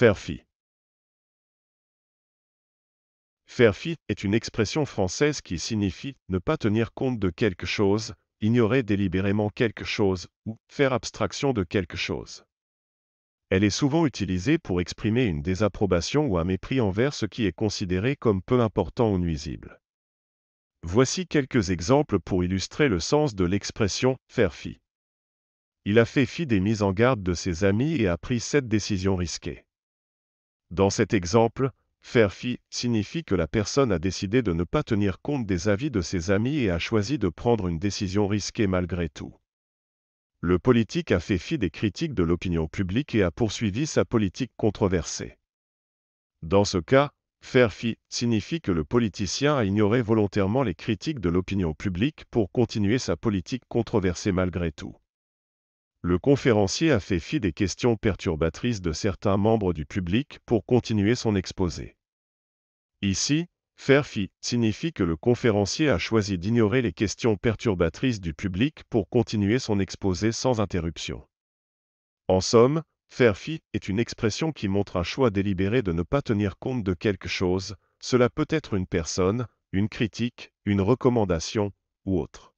Faire fi. Faire fi est une expression française qui signifie ne pas tenir compte de quelque chose, ignorer délibérément quelque chose ou faire abstraction de quelque chose. Elle est souvent utilisée pour exprimer une désapprobation ou un mépris envers ce qui est considéré comme peu important ou nuisible. Voici quelques exemples pour illustrer le sens de l'expression faire fi. Il a fait fi des mises en garde de ses amis et a pris cette décision risquée. Dans cet exemple, faire fi signifie que la personne a décidé de ne pas tenir compte des avis de ses amis et a choisi de prendre une décision risquée malgré tout. Le politique a fait fi des critiques de l'opinion publique et a poursuivi sa politique controversée. Dans ce cas, faire fi signifie que le politicien a ignoré volontairement les critiques de l'opinion publique pour continuer sa politique controversée malgré tout le conférencier a fait fi des questions perturbatrices de certains membres du public pour continuer son exposé. Ici, faire fi signifie que le conférencier a choisi d'ignorer les questions perturbatrices du public pour continuer son exposé sans interruption. En somme, faire fi est une expression qui montre un choix délibéré de ne pas tenir compte de quelque chose, cela peut être une personne, une critique, une recommandation, ou autre.